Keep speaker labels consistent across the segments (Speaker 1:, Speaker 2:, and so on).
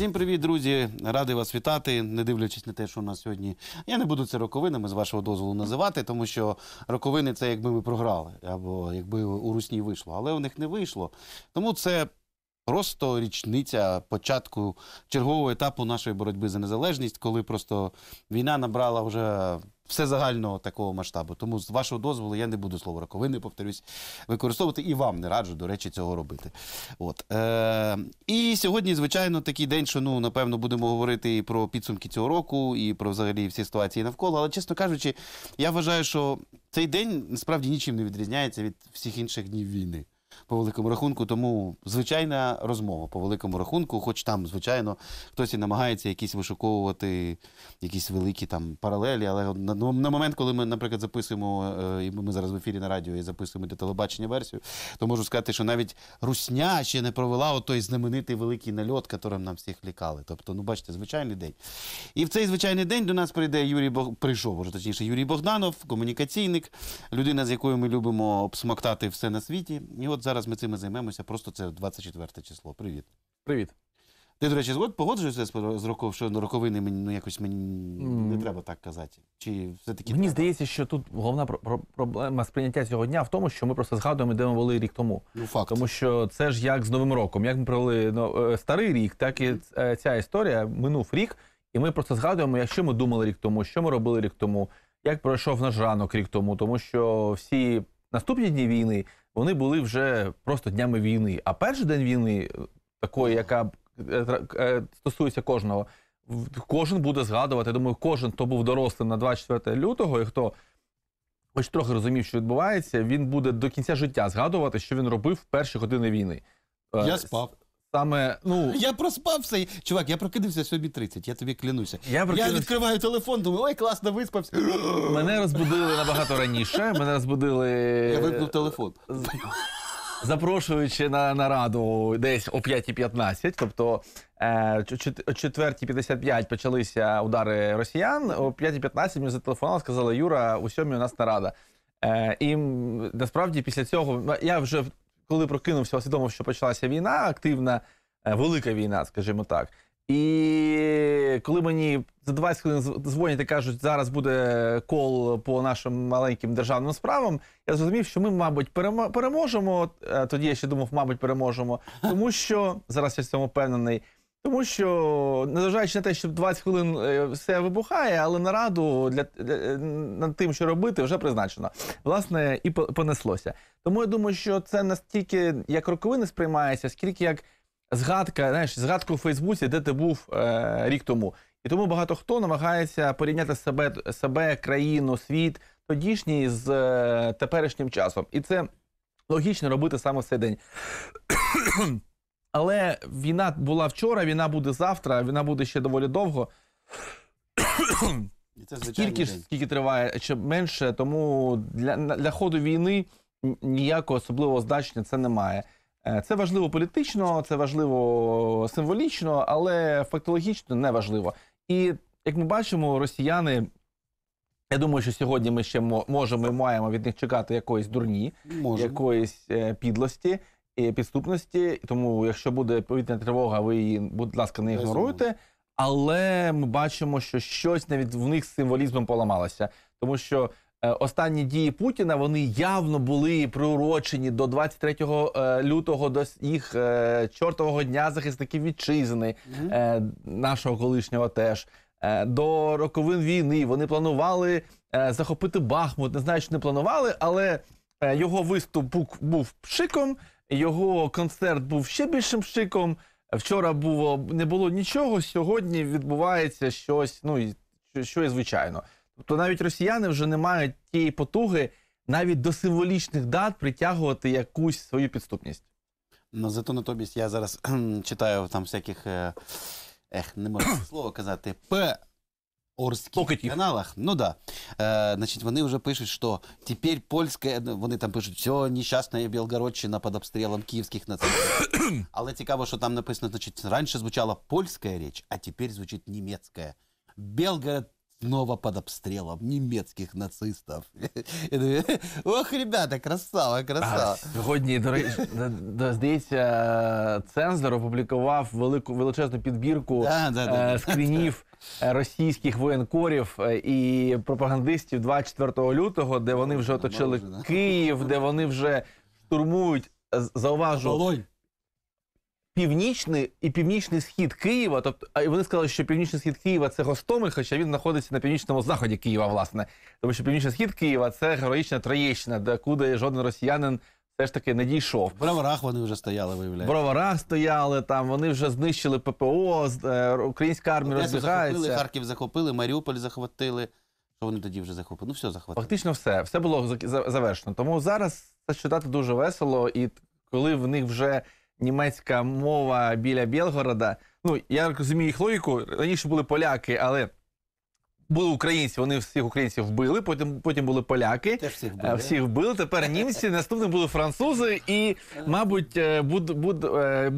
Speaker 1: Всім привіт, друзі! Радий вас вітати, не дивлячись на те, що у нас сьогодні. Я не буду це роковинами з вашого дозволу називати, тому що роковини це якби ми програли, або якби у Русні вийшло, але у них не вийшло. Тому це. Просто річниця початку чергового етапу нашої боротьби за незалежність, коли просто війна набрала вже всезагального такого масштабу. Тому з вашого дозволу я не буду слово раковини, повторюсь, використовувати і вам не раджу, до речі, цього робити. От. Е, І сьогодні, звичайно, такий день, що ну, напевно, будемо говорити і про підсумки цього року, і про взагалі всі ситуації навколо. Але, чесно кажучи, я вважаю, що цей день насправді нічим не відрізняється від всіх інших днів війни по великому рахунку, тому звичайна розмова по великому рахунку, хоч там, звичайно, хтось і намагається якісь вишуковувати якісь великі там паралелі. Але на, на момент, коли ми, наприклад, записуємо, е, і ми зараз в ефірі на радіо і записуємо для телебачення версію, то можу сказати, що навіть Русня ще не провела той знаменитий великий нальот, яким нам всіх лікали. Тобто, ну бачите, звичайний день. І в цей звичайний день до нас прийде Юрій Бог... прийшов, вже точніше, Юрій Богданов, комунікаційник, людина, з якою ми любимо обсмоктати все на світі. І от зараз зараз ми цим і займемося, просто це 24 число. Привіт. Привіт. Ти, до речі, погоджуєшся з роков, що роковини мені ну якось мені не треба так казати. Чи
Speaker 2: все-таки мені треба? здається, що тут головна проблема сприйняття цього дня в тому, що ми просто згадуємо, де ми були рік тому. Ну, факт. Тому що це ж як з Новим роком. Як ми провели ну, е, старий рік, так і е, ця історія минув рік, і ми просто згадуємо, якщо ми думали рік тому, що ми робили рік тому, як пройшов наш ранок рік тому, тому що всі наступні дні війни вони були вже просто днями війни. А перший день війни, е, такої, яка е, е, стосується кожного, кожен буде згадувати. Я Думаю, кожен, хто був дорослим на 24 лютого, і хто хоч трохи розумів, що відбувається, він буде до кінця життя згадувати, що він робив в перші години війни. Я спав. Саме, ну я проспався.
Speaker 1: Чувак, я прокидався
Speaker 2: собі 30, я тобі клянуся. Я, прокинув... я відкриваю телефон, думаю, ой, класно виспався. Мене розбудили набагато раніше. Мене розбудили. Я вимкнув телефон. Е, запрошуючи на нараду десь о 5.15, тобто е, о 4.55 почалися удари росіян. О 5.15 мені зателефонували, сказали Юра, у сьомій у нас нарада. Е, і насправді після цього ну, я вже коли прокинувся, усвідомив, що почалася війна, активна, е, велика війна, скажімо так. І коли мені за 20 хвилин дзвонять і кажуть, зараз буде кол по нашим маленьким державним справам, я зрозумів, що ми, мабуть, переможемо. Е, тоді я ще думав, мабуть, переможемо, тому що зараз я в цьому впевнений. Тому що, незважаючи на те, що 20 хвилин е, все вибухає, але нараду для, для е, над тим, що робити, вже призначено. Власне, і понеслося. Тому я думаю, що це настільки як роковини сприймається, скільки як згадка, знаєш, згадку в Фейсбуці, де ти був е, рік тому. І тому багато хто намагається порівняти себе, себе, країну, світ тодішній з е, теперішнім часом. І це логічно робити саме в цей день. Але війна була вчора, війна буде завтра, війна буде ще доволі довго.
Speaker 1: І це скільки ж
Speaker 2: скільки триває, чи менше, тому для для ходу війни ніякого особливого значення це немає. Е, це важливо політично, це важливо символічно, але фактологічно не важливо. І як ми бачимо, росіяни. Я думаю, що сьогодні ми ще можемо і маємо від них чекати якоїсь дурні, Можем. якоїсь е, підлості, підступності. Тому, якщо буде повітряна тривога, ви її, будь ласка, не ігноруйте. Але ми бачимо, що щось навіть в них з символізмом поламалося, тому що е, останні дії Путіна вони явно були приурочені до 23 е, лютого до їх е, чортового дня захисників вітчизни, mm нашого колишнього теж. До роковин війни вони планували захопити Бахмут. Не знаю, що не планували, але його виступ був пшиком. Його концерт був ще більшим шиком. Вчора було не було нічого. Сьогодні відбувається щось. Ну і що і звичайно. Тобто, навіть росіяни вже не мають тієї потуги навіть до символічних дат притягувати якусь свою підступність. Ну зато натомість я зараз читаю там всяких е,
Speaker 1: ех, не можу слово казати. П. Орских каналах, ну да. Э, значит, вони вже пишуть, що тепер польське, ну, вони там пишуть, все, нещасна Білгородщина під обстрілом київських нацистів. Але цікаво, що там написано, значить, раніше звучала польська річ, а тепер звучить німецька. Белгород снова под обстрелом немецьких нацистов.
Speaker 2: Ох, ребята,
Speaker 1: красава, красава. Сьогодні,
Speaker 2: до речі, здається, цензор опублікував велику величезну підбірку е, скрінів російських воєнкорів е, і пропагандистів 24 лютого, де вони вже оточили Київ, де вони вже штурмують. Зауважу Волонь північний і північний схід Києва. Тобто, а вони сказали, що північний схід Києва це Гостомель, хоча він знаходиться на північному заході Києва, власне. Тому що північний схід Києва це героїчна Троєщина, де куди жоден росіянин все ж таки не дійшов. В Броварах вони вже стояли, В Броварах стояли там, вони вже знищили ППО, з- е, українська армія Одесу захопили, Харків
Speaker 1: захопили, Маріуполь захватили. Що вони тоді вже
Speaker 2: захопили? Ну все захопили. Фактично все, все було зак- завершено. Тому зараз це читати дуже весело, і коли в них вже німецька мова біля Білгорода. Ну, я розумію їх логіку. Раніше були поляки, але були українці, вони всіх українців вбили, потім потім були поляки, Теж всіх вбили. Е, всіх вбили. Тепер німці, наступним були французи, і, мабуть, е, е, будуть буд,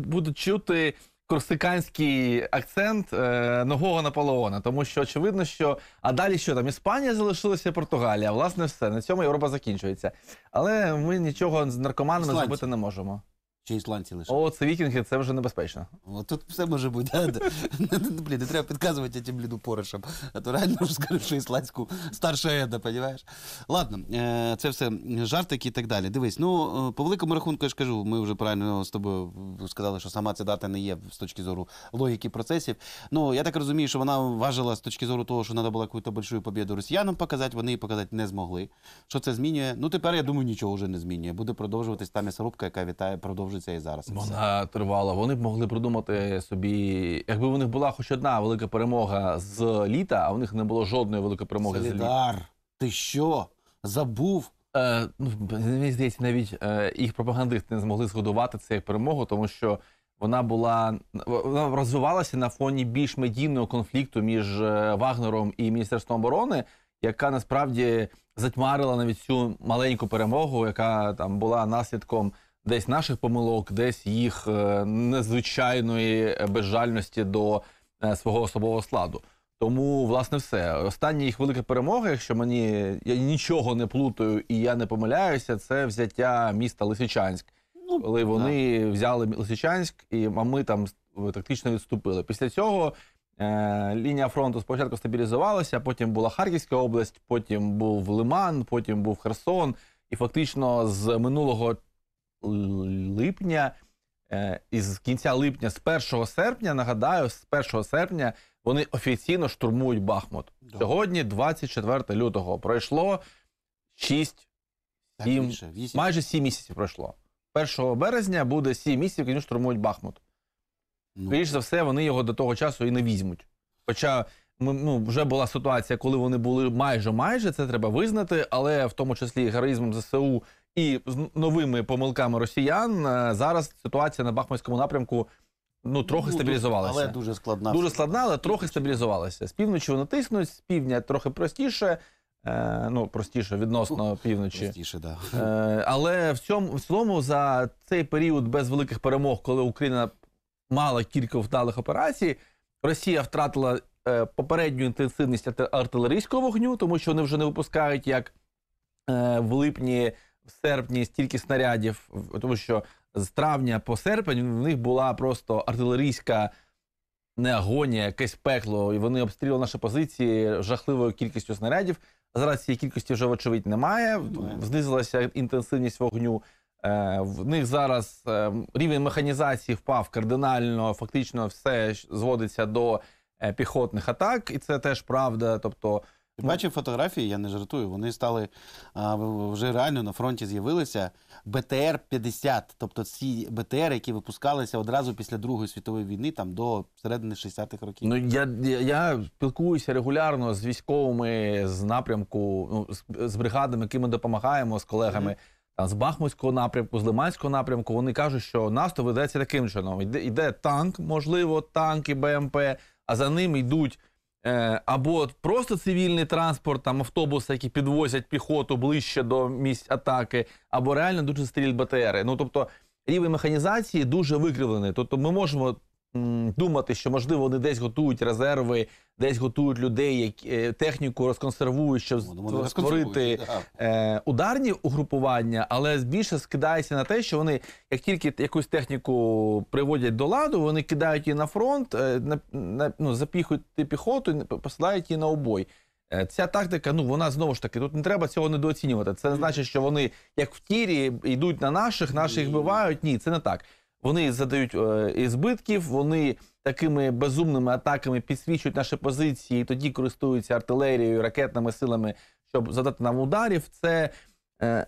Speaker 2: буду чути корсиканський акцент е, нового Наполеона, тому що очевидно, що а далі що там Іспанія залишилася, Португалія, власне, все на цьому Європа закінчується. Але ми нічого з наркоманами зробити не можемо. Чи ісландці лише. О, це вікінги, це вже небезпечно. О, тут все може бути.
Speaker 1: Ну, блін, не треба підказувати тим бліду поришам. А то реально вже скажу, що ісландську старша еда, понімаєш? Ладно, е, це все жартики і так далі. Дивись, ну е, по великому рахунку я ж кажу, ми вже правильно з тобою сказали, що сама ця дата не є з точки зору логіки процесів. Ну, я так розумію, що вона важила з точки зору того, що треба було якусь більшу побіду росіянам показати, вони її показати не змогли. Що це змінює? Ну тепер я думаю, нічого вже не змінює. Буде продовжуватись та м'ясорубка,
Speaker 2: яка вітає, продовжує продовжиться і зараз. Вона тривала. Вони б могли придумати собі, якби у них була хоч одна велика перемога з літа, а у них не було жодної великої перемоги Солідар, з літа. Солідар, Ти що? Забув? Е, ну, Мені здається, навіть е, їх пропагандисти не змогли згодувати це як перемогу, тому що. Вона була вона розвивалася на фоні більш медійного конфлікту між е, Вагнером і міністерством оборони, яка насправді затьмарила навіть цю маленьку перемогу, яка там була наслідком десь наших помилок, десь їх е, незвичайної безжальності до е, свого особового складу. Тому, власне, все. Остання їх велика перемога, якщо мені я нічого не плутаю і я не помиляюся, це взяття міста Лисичанськ. Ну, Коли вони да. взяли Лисичанськ, і а ми там е, тактично відступили. Після цього е, лінія фронту спочатку стабілізувалася, потім була Харківська область, потім був Лиман, потім був Херсон. І фактично з минулого липня, е, із кінця липня, з 1 серпня, нагадаю, з 1 серпня вони офіційно штурмують Бахмут. Да. Сьогодні, 24 лютого, пройшло 6, 7, більше, майже 7 місяців пройшло. 1 березня буде 7 місяців, коли штурмують Бахмут. Ну. Більш за все, вони його до того часу і не візьмуть. Хоча ну, вже була ситуація, коли вони були майже майже, це треба визнати, але в тому числі героїзмом ЗСУ і з новими помилками росіян е, зараз ситуація на Бахмутському напрямку ну трохи ну, стабілізувалася. Але дуже складна. Дуже складна, але трохи стабілізувалася. З півночі вони тиснуть, з півдня трохи простіше. Е, ну, простіше відносно півночі, простіше, да. Е, але в цьому в цілому за цей період без великих перемог, коли Україна мала кілька вдалих операцій, Росія втратила е, попередню інтенсивність артилерійського вогню, тому що вони вже не випускають як е, в липні в серпні стільки снарядів, тому що з травня по серпень в них була просто артилерійська не агонія, якесь пекло. І вони обстріляли наші позиції жахливою кількістю снарядів. Зараз цієї кількості вже, вочевидь, немає. Знизилася інтенсивність вогню. Е, в них зараз е, рівень механізації впав кардинально, фактично все зводиться до е, піхотних атак, і це теж правда. Тобто Бачив фотографії, я не
Speaker 1: жартую. Вони стали вже реально на фронті з'явилися БТР 50 тобто ці БТР, які випускалися одразу після Другої світової війни, там до середини 60-х років.
Speaker 2: Ну я я, я спілкуюся регулярно з військовими з напрямку, ну з, з бригадами, які ми допомагаємо з колегами. Mm Там з Бахмутського напрямку, з Лиманського напрямку, вони кажуть, що наступ ведеться таким чином: йде, йде танк, можливо, танки БМП, а за ним йдуть. Е, або просто цивільний транспорт, там автобуси, які підвозять піхоту ближче до місць атаки, або реально дуже стріль БТРи. Ну тобто рівень механізації дуже викривлений. Тобто, ми можемо думати, що можливо вони десь готують резерви, десь готують людей, які е, техніку розконсервують, щоб створити е, ударні угрупування, але більше скидається на те, що вони як тільки якусь техніку приводять до ладу, вони кидають її на фронт, е, на, на ну, запіхують піхоту, посилають її на обой. Е, ця тактика, ну вона знову ж таки, тут не треба цього недооцінювати. Це не значить, що вони як в тірі йдуть на наших, наших їх вбивають. Ні, це не так. Вони задають е, і збитків, вони такими безумними атаками підсвічують наші позиції, і тоді користуються артилерією, ракетними силами, щоб задати нам ударів. Це е,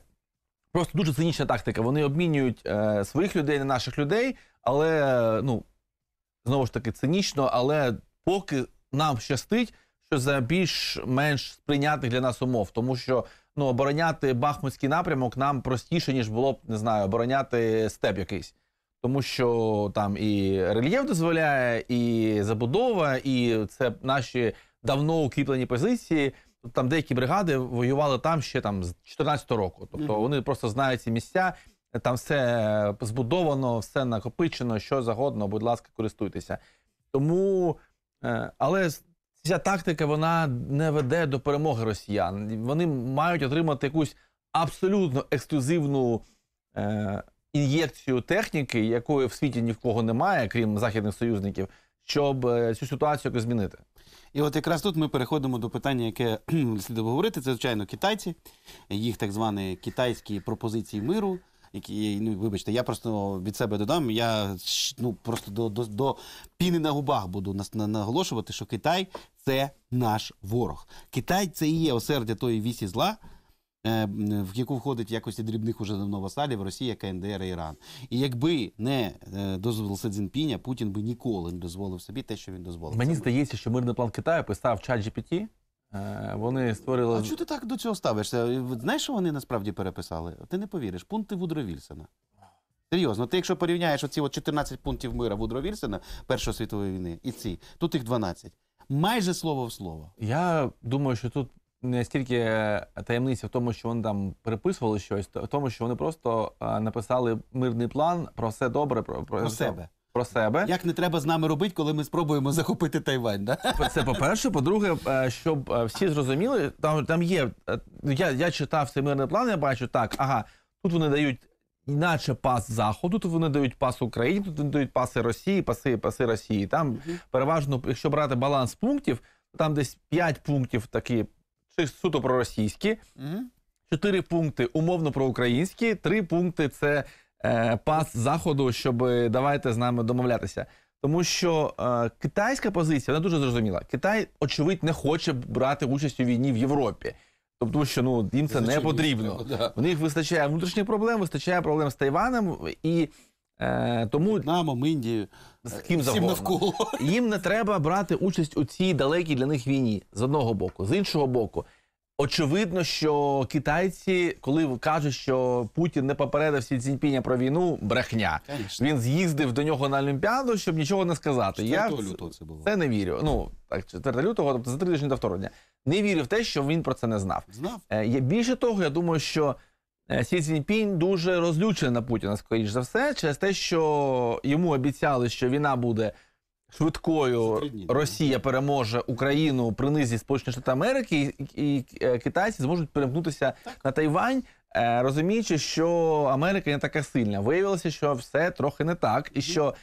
Speaker 2: просто дуже цинічна тактика. Вони обмінюють е, своїх людей на наших людей, але ну знову ж таки цинічно. Але поки нам щастить, що за більш-менш сприйнятних для нас умов, тому що. Ну, обороняти Бахмутський напрямок нам простіше, ніж було б, не знаю, обороняти степ якийсь тому що там і рельєф дозволяє, і забудова, і це наші давно укріплені позиції. Там деякі бригади воювали там ще там з 2014 року. Тобто mm -hmm. вони просто знають ці місця, там все збудовано, все накопичено, що загодно, будь ласка, користуйтеся. Тому, е, але ця тактика вона не веде до перемоги росіян. Вони мають отримати якусь абсолютно ексклюзивну е, ін'єкцію техніки, якої в світі ні в кого немає, крім західних союзників, щоб е, цю ситуацію якось змінити.
Speaker 1: І от якраз тут ми переходимо до питання, яке слід обговорити. Це звичайно китайці, їх так звані китайські пропозиції миру. Які ну, вибачте, я просто від себе додам. Я ну просто до до, до піни на губах буду наголошувати, що Китай це наш ворог. Китай це і є осердя тої вісі зла, Е, в яку входить якості дрібних уже давно васалів Росія, КНДР і Іран. І якби не е, дозволив Си Путін би ніколи не дозволив собі те, що він дозволив. Мені здається, що мирний план Китаю писав чат GPT, е, вони створили. А чого ти так до цього ставишся? Знаєш, що вони насправді переписали? Ти не повіриш. Пункти Вудро Вільсона. Серйозно, ти якщо порівняєш оці от 14 пунктів мира Вудро Вільсона Першої світової війни і ці,
Speaker 2: тут їх 12. Майже слово в слово. Я думаю, що тут не стільки е, таємниця в тому, що вони там переписували щось, в тому, що вони просто е, написали мирний план про все добре, про, про, Про себе. Про себе. Як не треба з нами робити, коли ми спробуємо захопити Тайвань? Да? Це по-перше. По-друге, е, щоб всі зрозуміли, там, там є. Я, я читав цей мирний план, я бачу, так, ага, тут вони дають іначе пас Заходу, тут вони дають пас Україні, тут вони дають паси Росії, паси, паси Росії. Там переважно, якщо брати баланс пунктів, там десь 5 пунктів такі чи суто проросійські, чотири пункти умовно проукраїнські, три пункти це е, пас заходу, щоб е, давайте з нами домовлятися. Тому що е, китайська позиція вона дуже зрозуміла. Китай, очевидь, не хоче брати участь у війні в Європі. Тобто, тому що ну їм це не потрібно. В них вистачає внутрішніх проблем, вистачає проблем з Тайваном і е, тому В'єтнамом, Індією з е, ким завгодно. навколо. Їм не треба брати участь у цій далекій для них війні з одного боку, з іншого боку. Очевидно, що китайці, коли кажуть, що Путін не попередив Сі Цзіньпіня про війну, брехня. Конечно. Він з'їздив до нього на Олімпіаду, щоб нічого не сказати. 4 Я лютого це було. Це не вірю. Ну так 4 лютого, тобто за три тижні до вторгнення. Не вірю в те, що він про це не знав. Знав я- е, більше того, я думаю, що Е, Сі Цзіньпінь дуже розлючений на Путіна, скоріш за все, через те, що йому обіцяли, що війна буде швидкою. Росія переможе Україну при низі Сполучені Штати Америки, і е, китайці зможуть перемкнутися на Тайвань, е, розуміючи, що Америка не така сильна. Виявилося, що все трохи не так, і що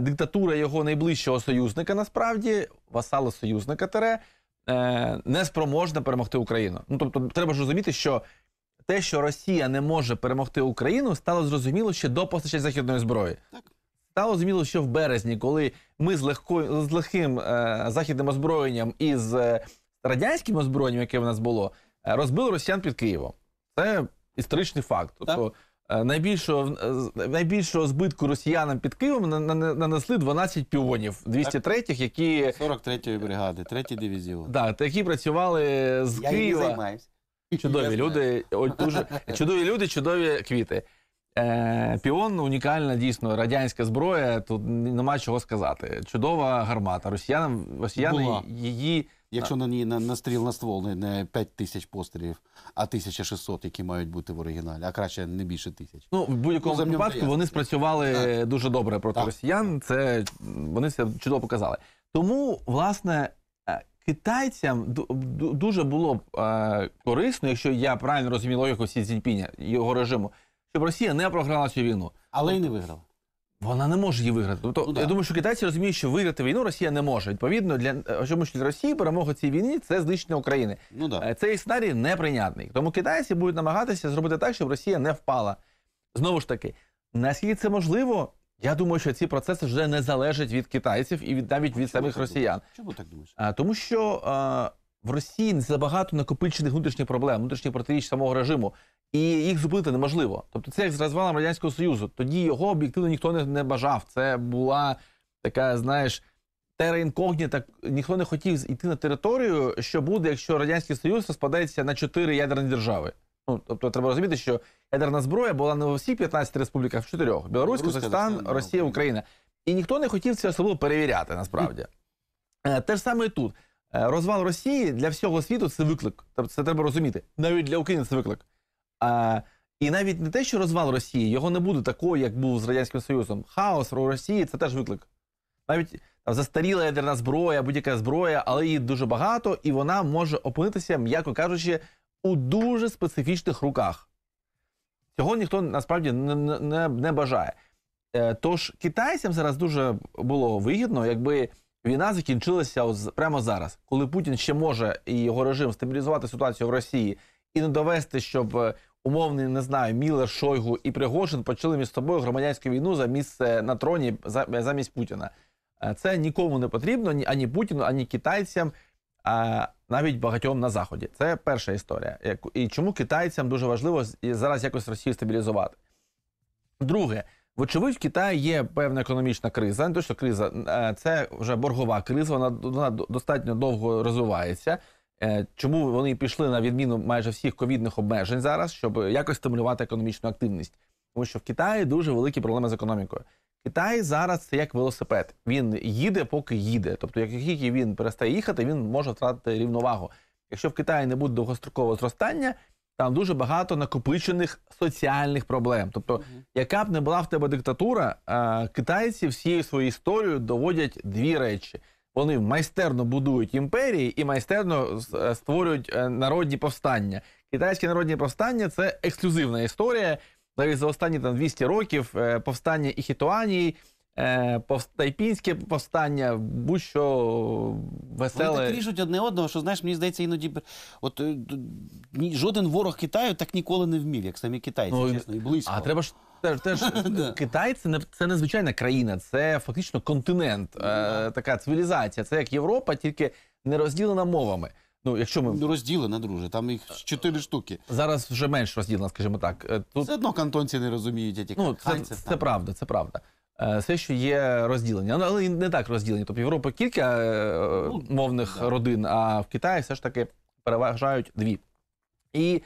Speaker 2: диктатура його найближчого союзника насправді васала союзника тере. Неспроможна перемогти Україну. Ну тобто, треба ж розуміти, що те, що Росія не може перемогти Україну, стало зрозуміло ще до постачання західної зброї. Так. Стало зрозуміло, що в березні, коли ми з легко з легким е, західним озброєнням і з е, радянським озброєнням, яке в нас було, е, розбили росіян під Києвом. Це історичний факт. Тобто е, найбільшого е, найбільшого збитку росіянам під Києвом на, нанесли 12 піонів 203-х, які
Speaker 1: 43-ї бригади, 3-й дивізіон.
Speaker 2: Да, які працювали з Я Києва. займаюся. Чудові люди, дуже чудові люди, чудові квіти. Е, Піон унікальна, дійсно, радянська зброя. Тут нема чого сказати. Чудова гармата. Росіянам росіяни
Speaker 1: її. Якщо на ній на, стріл на ствол не 5 тисяч пострілів, а 1600, які мають бути в оригіналі, а краще не більше тисяч. Ну в будь-якому ну, випадку вони спрацювали
Speaker 2: так. дуже добре проти так. росіян. Це вони це чудово показали. Тому власне китайцям дуже було б е, корисно, якщо я правильно розумів логіку Сі Цзіньпіня, його режиму, щоб Росія не програла цю війну. Але й не виграла. Вона не може її виграти. Тобто, ну, я думаю, що китайці розуміють, що виграти війну Росія не може. Відповідно, для е, чому для Росії перемога цій війни це знищення України. Ну да. Е, цей сценарій неприйнятний. Тому китайці будуть намагатися зробити так, щоб Росія не впала. Знову ж таки, наскільки це можливо, я думаю, що ці процеси вже не залежать від китайців і від навіть від самих росіян. Чому так думаєш? А, тому що а, в Росії забагато накопичених внутрішніх проблем, внутрішніх протиріч самого режиму, і їх зупинити неможливо. Тобто, це як з розвалом радянського союзу. Тоді його об'єктивно ніхто не, не бажав. Це була така, знаєш, тера інкогніта. Ніхто не хотів йти на територію, що буде, якщо радянський союз розпадається на чотири ядерні держави. Ну, тобто треба розуміти, що ядерна зброя була не у всіх 15 республіках, в чотирьох: Білорусь, Казахстан, Росія, Україна. І ніхто не хотів це особливо перевіряти насправді. Е, те ж саме і тут. Е, розвал Росії для всього світу це виклик. Тобто це треба розуміти. Навіть для України це виклик. А, е, І навіть не те, що розвал Росії, його не буде такого, як був з Радянським Союзом. Хаос у Росії це теж виклик. Навіть там, застаріла ядерна зброя, будь-яка зброя, але її дуже багато, і вона може опинитися, м'яко кажучи, у дуже специфічних руках. Цього ніхто насправді не, не, не бажає. Е, тож китайцям зараз дуже було вигідно, якби війна закінчилася прямо зараз, коли Путін ще може і його режим стабілізувати ситуацію в Росії і не довести, щоб е, умовний не знаю, Мілер, Шойгу і Пригожин почали між собою громадянську війну за місце на троні е, замість Путіна. Це нікому не потрібно ані Путіну, ані китайцям навіть багатьом на заході. Це перша історія. І чому китайцям дуже важливо зараз якось Росію стабілізувати? Друге, вочевидь, в Китаї є певна економічна криза, не що криза, е, це вже боргова криза, вона, вона достатньо довго розвивається. Е, чому вони пішли на відміну майже всіх ковідних обмежень зараз, щоб якось стимулювати економічну активність? Тому що в Китаї дуже великі проблеми з економікою. Китай зараз це як велосипед. Він їде, поки їде. Тобто, як тільки він перестає їхати, він може втратити рівновагу. Якщо в Китаї не буде довгострокового зростання, там дуже багато накопичених соціальних проблем. Тобто, яка б не була в тебе диктатура, китайці всією своєю історією доводять дві речі. Вони майстерно будують імперії і майстерно е, створюють е, народні повстання. Китайські народні повстання це ексклюзивна історія навіть за останні там 200 років е, повстання Іхітуанії, е, Тайпінське повстання, будь-що веселе. Вони так ріжуть
Speaker 1: одне одного, що знаєш, мені здається, іноді от е,
Speaker 2: жоден ворог Китаю так ніколи не вмів, як самі китайці, ну, чесно, і близько. А треба ж теж теж Китай це не це незвичайна країна, це фактично континент, е, ну, така цивілізація. Це як Європа, тільки не розділена мовами. Ну, якщо ми ну, Розділена, друже, там їх чотири штуки. зараз вже менш розділена, скажімо так. Е, тут Все одно кантонці не розуміють, я ну, це, це, правда, це правда. Е, все, що є розділення, Ну, але не так розділені. Тобто Європа кілька е, Ну, мовних да. родин, а в Китаї все ж таки переважають дві. І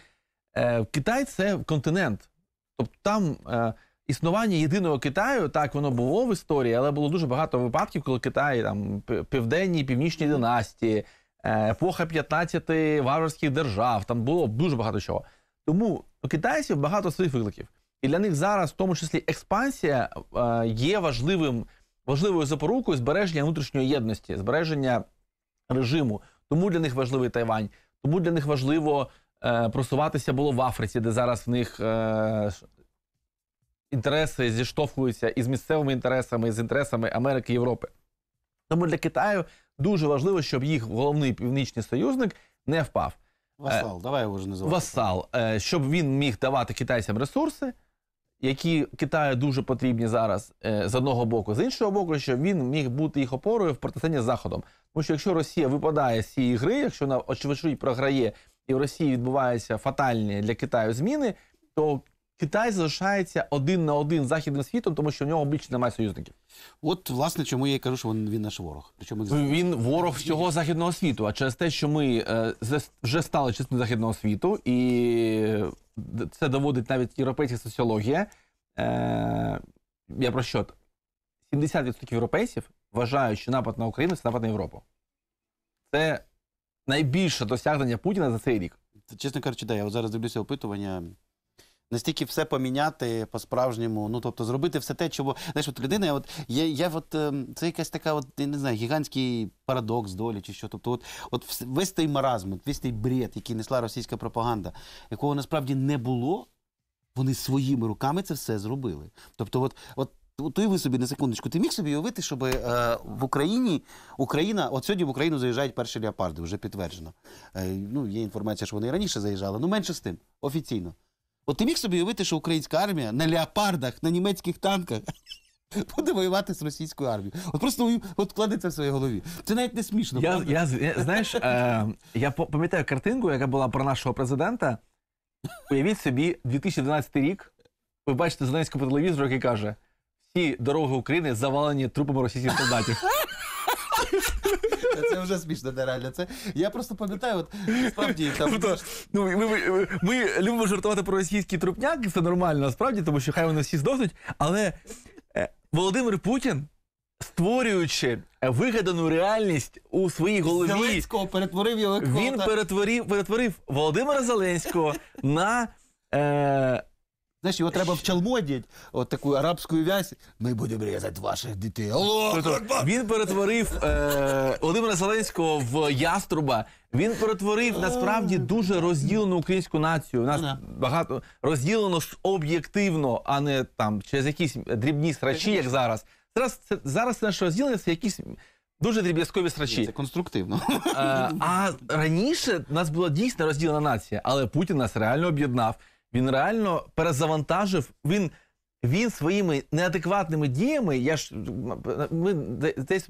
Speaker 2: е, Китай це континент. Тобто там е, існування єдиного Китаю, так воно було в історії, але було дуже багато випадків, коли Китай там пі- південні, північні ну, династії, Е, епоха 15 варварських держав, там було дуже багато чого. Тому у китайців багато своїх викликів. І для них зараз, в тому числі, експансія е, є важливим, важливою запорукою збереження внутрішньої єдності, збереження режиму. Тому для них важливий Тайвань, тому для них важливо е, просуватися було в Африці, де зараз в них е, інтереси зіштовхуються із місцевими інтересами, з інтересами Америки і Європи. Тому для Китаю дуже важливо, щоб їх головний північний союзник не впав. Васал, е, давай його вже називати. Васал, е, щоб він міг давати китайцям ресурси, які Китаю дуже потрібні зараз е, з одного боку, з іншого боку, щоб він міг бути їх опорою в протистоянні з Заходом. Тому що якщо Росія випадає з цієї гри, якщо вона очевидно програє і в Росії відбуваються фатальні для Китаю зміни, то Китай залишається один на один з західним світом, тому що в нього більше немає союзників.
Speaker 1: От власне, чому я і кажу, що він він наш ворог. Причому він
Speaker 2: ворог всього західного світу. А через те, що ми е, вже стали частиною західного світу, і це доводить навіть європейська соціологія. Е, Я про що 70% європейців вважають, що напад на Україну це напад на Європу. Це найбільше досягнення Путіна за цей рік. Чесно кажучи, да,
Speaker 1: я зараз дивлюся опитування настільки все поміняти по-справжньому, ну тобто зробити все те, чого знаєш, от людина, от я, я от ем, це якась така, от я не знаю, гігантський парадокс долі чи що. Тобто, от от весь той маразм, весь той бред, який несла російська пропаганда, якого насправді не було, вони своїми руками це все зробили. Тобто, от от. То і ви собі на секундочку, ти міг собі уявити, щоб е, в Україні Україна, от сьогодні в Україну заїжджають перші леопарди, вже підтверджено. Е, ну, Є інформація, що вони і раніше заїжджали, ну менше з тим, офіційно. От ти міг собі уявити, що українська армія на леопардах, на німецьких
Speaker 2: танках буде воювати з російською армією. От просто от кладеться в своїй голові. Це навіть не смішно. Я, я, я знаєш, е, я пам'ятаю картинку, яка була про нашого президента. Уявіть собі, 2012 рік. Ви бачите Зеленського по телевізору, який каже: всі дороги України завалені трупами російських солдатів. Це вже смішно, нереально. Це я просто пам'ятаю, от справді там тобто, ну ми, ми, ми любимо жартувати про російські трупняки, це нормально, насправді, тому що хай вони всі здохнуть. Але е, Володимир Путін. Створюючи е, вигадану реальність у своїй голові, Зеленського перетворив його він перетворив перетворив Володимира Зеленського на е, Знаєш, його треба вчалмодіть, от таку арабську вязь. Ми будемо різати ваших дітей. Алло, Він перетворив е, Володимира Зеленського в яструба. Він перетворив насправді е. дуже розділену українську націю. У нас багато розділено об'єктивно, а не там через якісь дрібні срачі, як зараз. Зараз це зараз це наше розділення це якісь дуже дріб'язкові срачі. Це конструктивно. Е, А раніше в нас була дійсно розділена нація, але Путін нас реально об'єднав. Він реально перезавантажив. Він він своїми неадекватними діями. Я ж ми десь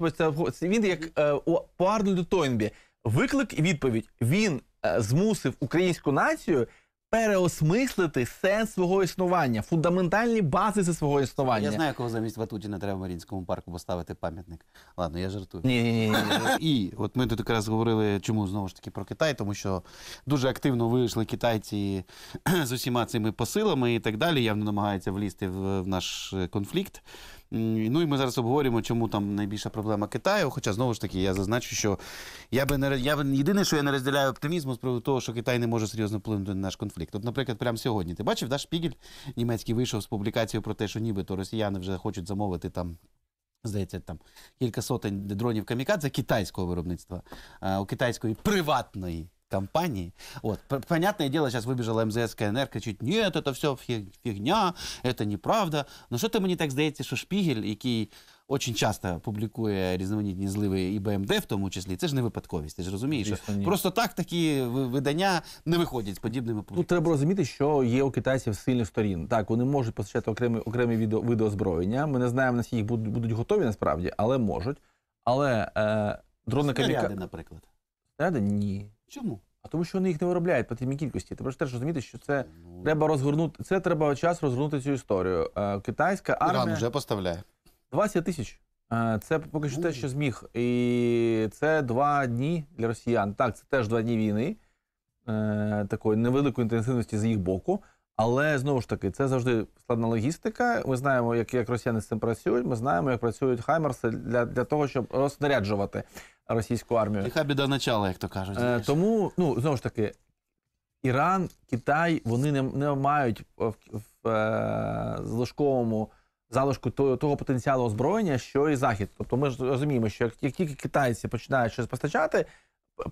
Speaker 2: він як е, по Арнольду Тойнбі виклик і відповідь. Він е, змусив українську націю переосмислити сенс свого існування, фундаментальні базиси свого існування. Я знаю,
Speaker 1: кого замість Ватутіна треба в Марінському парку поставити пам'ятник. Ладно, я жартую. Ні, ні, ні. І от ми тут якраз говорили, чому знову ж таки про Китай, тому що дуже активно вийшли китайці з усіма цими посилами і так далі. Явно намагаються влізти в наш конфлікт. Ну і ми зараз обговорюємо, чому там найбільша проблема Китаю. Хоча знову ж таки я зазначу, що я би не я би єдине, що я не розділяю оптимізму з приводу того, що Китай не може серйозно вплинути на наш конфлікт. От, наприклад, прямо сьогодні ти бачив, да, Шпігель німецький вийшов з публікацією про те, що нібито росіяни вже хочуть замовити там. Здається, там кілька сотень дронів камікадзе китайського виробництва, у китайської приватної компании. Вот. Понятное дело, сейчас выбежала МЗС КНР, кричит, нет, это все фигня, это неправда. Ну що ти мені так здається, що Шпігель, який очень часто публікує різноманітні зливи і БМД, в тому числі, це ж не випадковість, ти ж розумієш. що Просто так такі видання не виходять з подібними
Speaker 2: Ну, Тут треба розуміти, що є у китайців сильних сторін. Так, вони можуть постачати окремі окремі відео, види озброєння. Ми не знаємо, наскільки їх будуть, будуть готові насправді, але можуть. Але е, дрони Снаряди, наприклад. Снаряди? Ні. Чому? а тому, що вони їх не виробляють потрібні кількості. Ти теж розуміти, що це ну... треба розгорнути. Це треба час розгорнути цю історію. Е, китайська армія вже поставляє 20 тисяч. Е, це поки що те, ну. що зміг. І це два дні для росіян. Так, це теж два дні війни, е, такої невеликої інтенсивності з їх боку. Але знову ж таки, це завжди складна логістика. Ми знаємо, як як росіяни з цим працюють. Ми знаємо, як працюють хаймерси для для того, щоб рознаряджувати російську армію. Ліха біда начала, як то кажуть. Е, Тому ну знову ж таки, Іран, Китай, вони не не мають в, в е, зложковому залишку того, того потенціалу озброєння, що і захід. Тобто, ми ж розуміємо, що як тільки китайці починають щось постачати.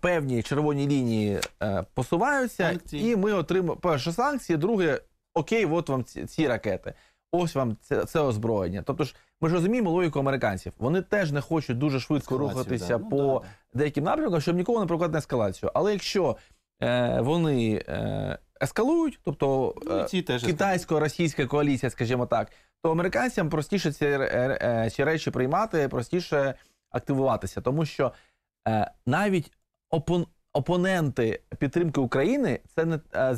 Speaker 2: Певні червоні лінії е, посуваються, санкції. і ми отримаємо перше санкції. Друге, окей, от вам ці, ці ракети. Ось вам це це озброєння. Тобто ж ми ж розуміємо логіку американців. Вони теж не хочуть дуже швидко Ескалацію, рухатися да. Ну, по Ну, да, деяким напрямкам, щоб нікого не провокати на ескалацію. Але якщо е, вони е, ескалують, тобто ну, е, ці китайсько-російська коаліція, скажімо так, то американцям простіше ці, р- е, е, ці речі приймати, простіше активуватися, тому що е, навіть опон, опоненти підтримки України це не е,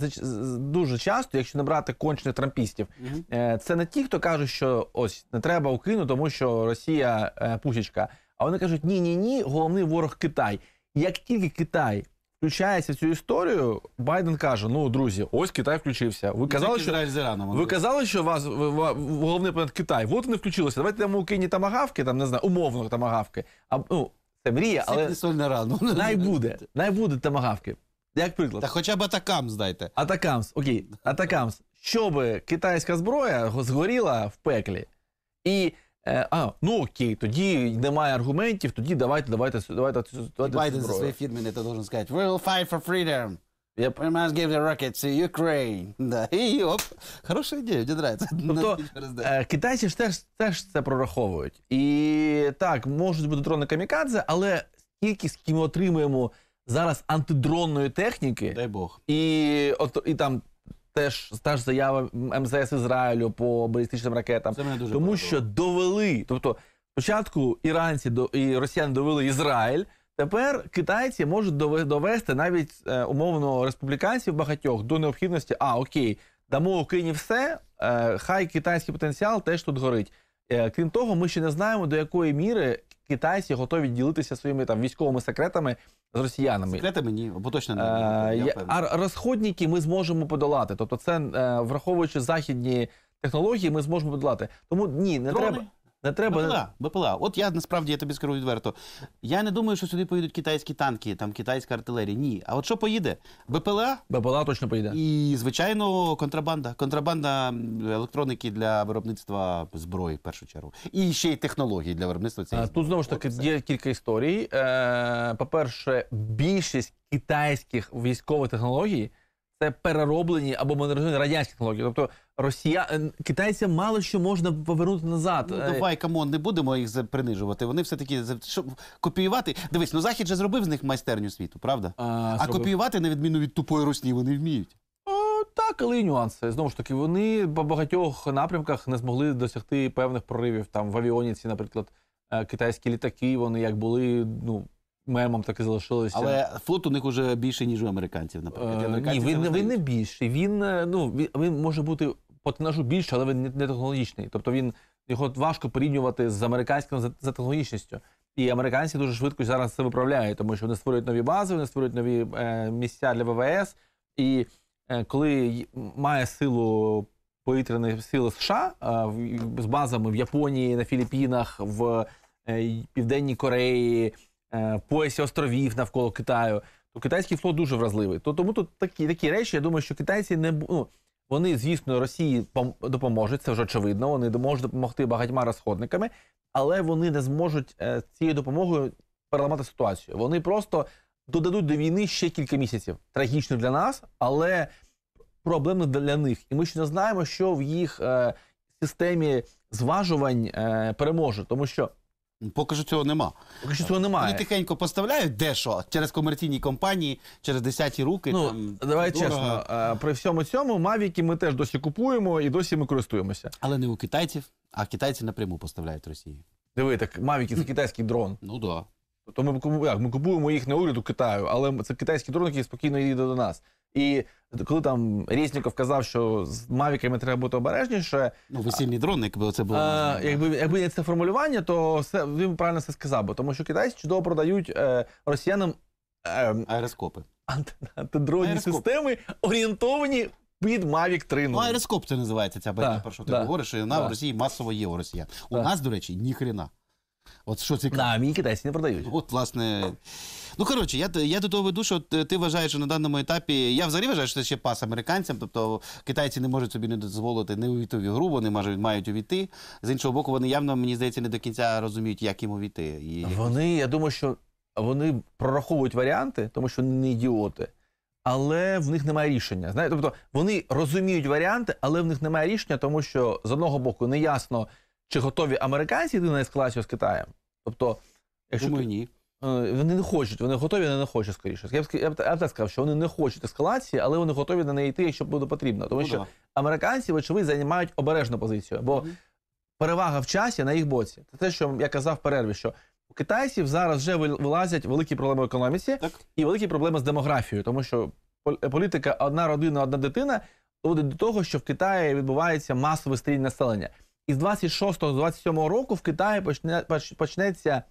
Speaker 2: дуже часто, якщо набрати кончних трампістів. Е, це не ті, хто кажуть, що ось не треба Україну, тому що Росія е, пушечка. А вони кажуть, ні, ні, ні, головний ворог Китай. Як тільки Китай включається в цю історію, Байден каже: Ну, друзі, ось Китай включився. Ви казали, що ви казали, що вас головний понад Китай. От не включилося. Давайте дамо Україні тамагавки, там не знаю, умовно тамагавки. А ну це мрія, але соль на рану. най буде. Най буде тамагавки. Як приклад. Та хоча б атакам здайте. Атакамс, окей, атакамс. Щоб китайська зброя згоріла в пеклі, і е, а, ну окей, тоді немає аргументів, тоді давайте, давайте, давайте, давайте цю Байден за зброю. свої фірми не то должен сказати. We will fight for freedom. Я понимаю, give the rocket to Ukraine. Да, і оп. Хороша ідея, мені нравится. Ну, тобто, э, китайці ж теж, теж це прораховують. І так, можуть бути дрони камікадзе, але скільки з ми отримуємо зараз антидронної техніки, дай Бог. І, от, і там теж та ж заява МЗС Ізраїлю по балістичним ракетам. Це мене дуже Тому порадило. що довели. Тобто, спочатку іранці до, і росіяни довели Ізраїль. Тепер китайці можуть довести навіть е, умовно республіканців багатьох до необхідності, а окей, дамо Україні все, е, хай китайський потенціал теж тут горить. Е, крім того, ми ще не знаємо, до якої міри китайці готові ділитися своїми там військовими секретами з росіянами. Секретами ні, бо точно не я а розходники ми зможемо подолати. Тобто, це враховуючи західні технології, ми зможемо подолати. Тому ні, не Дрони? треба не треба БПЛА.
Speaker 1: БПЛА. От я насправді я тобі скажу відверто. Я не думаю, що сюди поїдуть китайські танки, там китайська артилерія. Ні. А от що поїде? БПЛА БПЛА точно поїде. І, звичайно, контрабанда. Контрабанда електроніки для виробництва зброї в першу чергу.
Speaker 2: І ще й технології для виробництва цієї. зброї. Тут знову ж таки є кілька історій. Е, по-перше, більшість китайських військових технологій це перероблені або модернізовані радянські технології. Тобто Росія е, китайцям мало що можна повернути
Speaker 1: назад. Ну, е, Давай камон, не будемо їх принижувати. Вони все таки щоб копіювати. Дивись, ну захід же зробив з них майстерню світу, правда? А, а копіювати на відміну від тупої русні вони вміють.
Speaker 2: Так, але і нюанси. Знову ж таки, вони по багатьох напрямках не змогли досягти певних проривів. Там в авіоніці, наприклад, е, китайські літаки, вони як були ну мемом так і залишилося. Але флот у них уже більше, ніж у американців, наприклад. Для е, американців Ні, він, не- він не більший. Він, е, ну, він, він може бути по тонажу більше, але він не, не технологічний. Тобто він його важко порівнювати з американським за, за технологічністю. І американці дуже швидко зараз це виправляють, тому що вони створюють нові бази, вони створюють нові е, місця для ВВС. І е, коли й- має силу повітряні сили США е, в- з базами в Японії, на Філіппінах, в е, Південній Кореї, Е, поясі островів навколо Китаю, то китайський флот дуже вразливий. То тому тут такі такі речі. Я думаю, що китайці не ну, вони, звісно, Росії допоможуть, це вже очевидно. Вони можуть допомогти багатьма розходниками, але вони не зможуть е, цією допомогою переламати ситуацію. Вони просто додадуть до війни ще кілька місяців. Трагічно для нас, але проблемно для них. І ми ще не знаємо, що в їх е, системі зважувань переможе, тому що. Поки що цього нема. Поки що цього немає. Вони тихенько поставляють
Speaker 1: дещо через комерційні компанії, через десяті руки. Ну, там,
Speaker 2: Давай дорого. чесно, при всьому цьому мавіки ми теж досі купуємо і досі ми користуємося. Але не у китайців, а китайці напряму поставляють Росії. Диви, так мавіки це китайський дрон. Ну так. Да. Тобто ми як, ми купуємо їх на уряду Китаю, але це китайський дрон, який спокійно їде до нас. І коли там Різніков казав, що з мавіками треба бути обережніше. Ну, весільні дрони, якби це було. якби, якби є це формулювання, то все, він правильно це сказав, би, тому що китайці чудово продають е, росіянам е, аероскопи. Анти, антидронні системи орієнтовані під Mavic 3.0. Ну, аероскоп це називається ця байда, про що ти говориш, що вона в Росії
Speaker 1: масово є у росіян. У нас, до речі, ніхрена. От що цікаво. Да, мені китайці не продають. От, власне. Ну, коротше, я я до того веду, що ти вважаєш, що на даному етапі. Я взагалі вважаю, що це ще пас американцям, тобто китайці не можуть собі не дозволити не увітові гру, вони мають, мають увійти. З іншого боку, вони явно, мені здається, не до кінця розуміють, як їм увійти. І...
Speaker 2: Вони, я думаю,
Speaker 1: що вони
Speaker 2: прораховують варіанти, тому що вони не ідіоти, але в них немає рішення. Знаєте, тобто вони розуміють варіанти, але в них немає рішення, тому що з одного боку неясно. Чи готові американці йти на ескалацію з Китаєм? Тобто, якщо Думаю, ні. Е, вони не хочуть, вони готові, вони не хочуть скоріше. Я б я б, я б так сказав, що вони не хочуть ескалації, але вони готові на неї йти, якщо буде потрібно. Тому ну, що да. американці, вочевидь, займають обережну позицію, бо угу. перевага в часі на їх боці. Це те, що я казав в перерві, що у китайців зараз вже вилазять великі проблеми в економіці так. і великі проблеми з демографією, тому що е, політика одна родина, одна дитина доводить до того, що в Китаї відбувається масове стрій населення із 26-27 року в Китаї почне, почнеться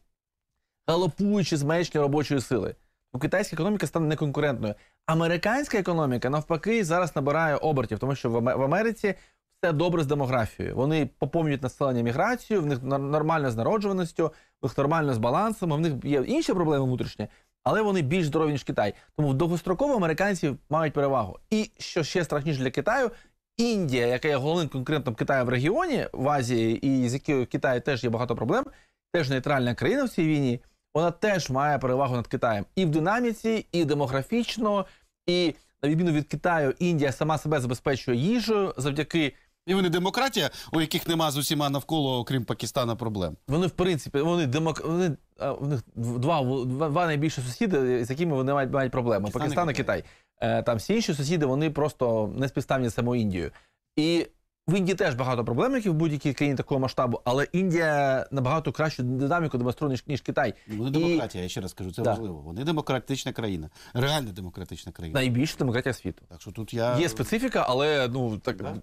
Speaker 2: галопуюче зменшення робочої сили. Китайська економіка стане неконкурентною. Американська економіка навпаки зараз набирає обертів, тому що в Америці все добре з демографією. Вони поповнюють населення міграцією, в них нормально з народжуваністю, в них нормально з балансом, в них є інші проблеми внутрішні, але вони більш здорові ніж Китай. Тому довгостроково американці мають перевагу. І що ще страшніше для Китаю, Індія, яка є головним конкурентом Китаю в регіоні в Азії, і з якою Китаю теж є багато проблем, теж нейтральна країна в цій війні, вона теж має перевагу над Китаєм і в динаміці, і демографічно, і на відміну від Китаю, Індія сама себе забезпечує їжею завдяки. І вони демократія, у яких нема з усіма навколо,
Speaker 1: окрім Пакистана, проблем.
Speaker 2: Вони в принципі вони демок... вони, в них два, два найбільші сусіди, з якими вони мають мають проблеми: Пакистан і Китай. Е, там всі інші сусіди вони просто не співставні з самою Індією. І в Індії теж багато проблем, які в будь-якій країні такого масштабу, але Індія набагато кращу динаміку демонструє ніж Китай. Ну, вони демократія, я ще раз кажу, це да. важливо. Вони демократична країна, реальна
Speaker 1: демократична країна. Найбільша
Speaker 2: демократія світу. Так
Speaker 1: що тут я є
Speaker 2: специфіка, але ну так да?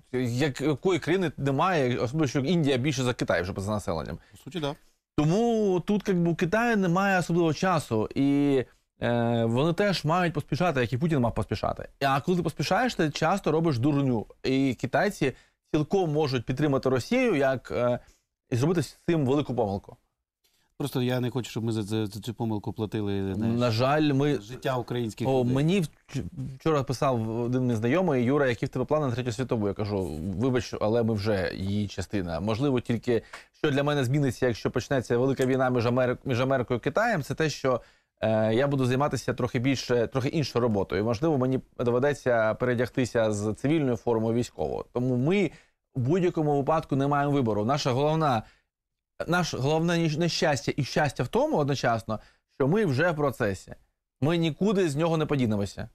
Speaker 2: якої країни немає, особливо що Індія більше за Китай вже за населенням. По суті, так. Да. Тому тут, якби у Китаю немає особливо часу і. Е, вони теж мають поспішати, як і Путін мав поспішати. А коли ти поспішаєш, ти часто робиш дурню. І китайці цілком можуть підтримати Росію як е, і зробити з цим велику помилку.
Speaker 1: Просто я не хочу, щоб ми за, за, за цю помилку платили. Знаєш, На жаль,
Speaker 2: ми життя українських О, людей. мені вчора писав один мій знайомий Юра, які в тебе плани на третю світову. Я кажу, вибач, але ми вже її частина. Можливо, тільки що для мене зміниться, якщо почнеться велика війна між Америкою між Америкою і Китаєм, це те, що Е, я буду займатися трохи більше, трохи іншою роботою. Можливо, мені доведеться передягтися з цивільної форми у Тому ми в будь-якому випадку не маємо вибору. Наша головна, наш головне нещастя і щастя в тому одночасно, що ми вже в процесі. Ми нікуди з нього не подінемося.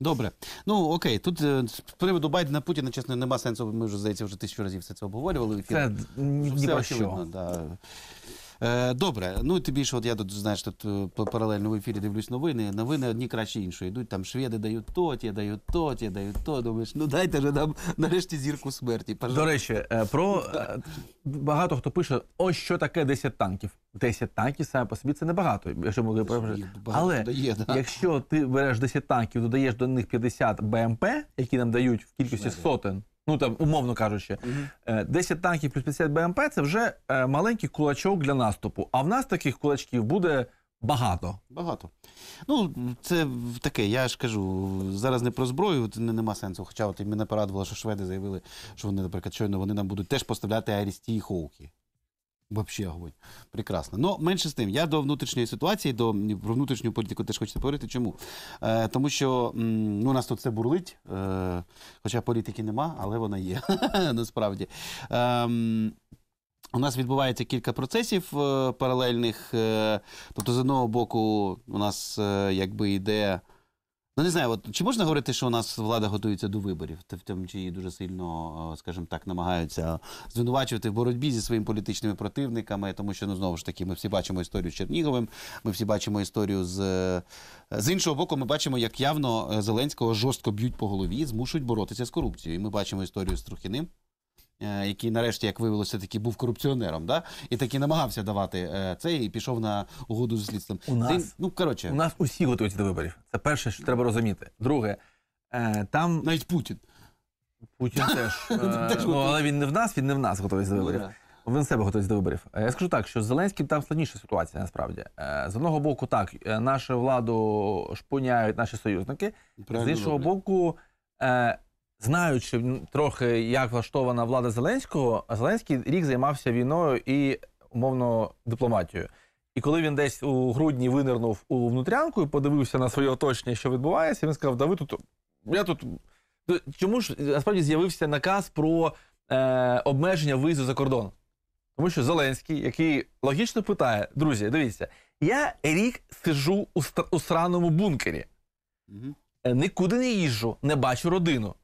Speaker 2: Добре, ну окей, тут е, з
Speaker 1: приводу Байдена Путіна, чесно, нема сенсу. Ми вже здається вже тисячу разів все це обговорювали. Це ні, все ні про очевидно, що. Да. Е, добре, ну ти більше, от я тут знаєш, тут е, паралельно в ефірі дивлюсь новини. Новини одні краще іншої. Йдуть там шведи дають то, ті дають то, ті дають то. Думаєш,
Speaker 2: ну дайте же нам нарешті зірку смерті. Пожалуйста. До речі, е, про багато хто пише: ось що таке 10 танків. 10 танків саме по собі це небагато. Якщо могли Але додає, да? якщо ти береш 10 танків, додаєш до них 50 БМП, які нам дають в кількості Шведи. сотень ну там, умовно кажучи, угу. 10 е, танків плюс 50 БМП це вже е, маленький кулачок для наступу. А в нас таких кулачків буде. Багато.
Speaker 1: Багато. Ну, це таке, я ж кажу, зараз не про зброю, не, нема сенсу. Хоча от мене порадувало, що шведи заявили, що вони, наприклад, щойно вони нам будуть теж поставляти Арісті і Хоуки. Вообще огонь. прекрасно. Ну менше з тим. Я до внутрішньої ситуації, до про внутрішню політику теж хочу поговорити. Чому? Е, Тому що м, ну, у нас тут все бурлить, е, хоча політики нема, але вона є насправді. Е, у нас відбувається кілька процесів е, паралельних. Е, тобто, з одного боку, у нас е, якби йде. Ну, не знаю, от чи можна говорити, що у нас влада готується до виборів, в тому чи її дуже сильно, скажімо так, намагаються звинувачувати в боротьбі зі своїми політичними противниками, тому що ну знову ж таки ми всі бачимо історію з Черніговим, ми всі бачимо історію з з іншого боку. Ми бачимо, як явно е, Зеленського жорстко б'ють по голові, змушують боротися з корупцією. І Ми бачимо історію з Трухіним. Е, який нарешті, як виявилося, таки був корупціонером, да? і таки намагався давати е, це і пішов на угоду з слідством. У нас День, ну коротше, у нас
Speaker 2: усі готуються до виборів. Це перше, що треба розуміти. Друге, е, там навіть Путін. Путін теж ну, але він не в нас, він не в нас готується до ну, виборів. Він себе готується до виборів. Я скажу так, що з Зеленським там складніша ситуація насправді. З одного боку, так, нашу владу шпуняють наші союзники, Правильно з іншого роблять. боку, знаючи трохи, як влаштована влада Зеленського, Зеленський рік займався війною і умовно дипломатією. І коли він десь у грудні винирнув у внутрянку і подивився на своє оточення, що відбувається, він сказав: Да ви тут я тут чому ж насправді з'явився наказ про е, обмеження виїзду за кордон? Тому що Зеленський, який логічно питає: друзі, дивіться, я рік сижу у, стр... у сраному бункері, угу. нікуди не їжджу, не бачу родину.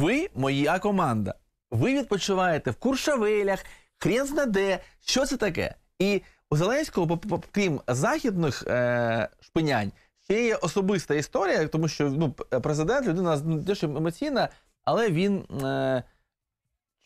Speaker 2: Ви моя команда. Ви відпочиваєте в Куршавелях, хрен знаде, що це таке. І у Зеленського, крім західних е, шпинянь, ще є особиста історія, тому що ну, президент людина дещо ну, емоційна, але він е,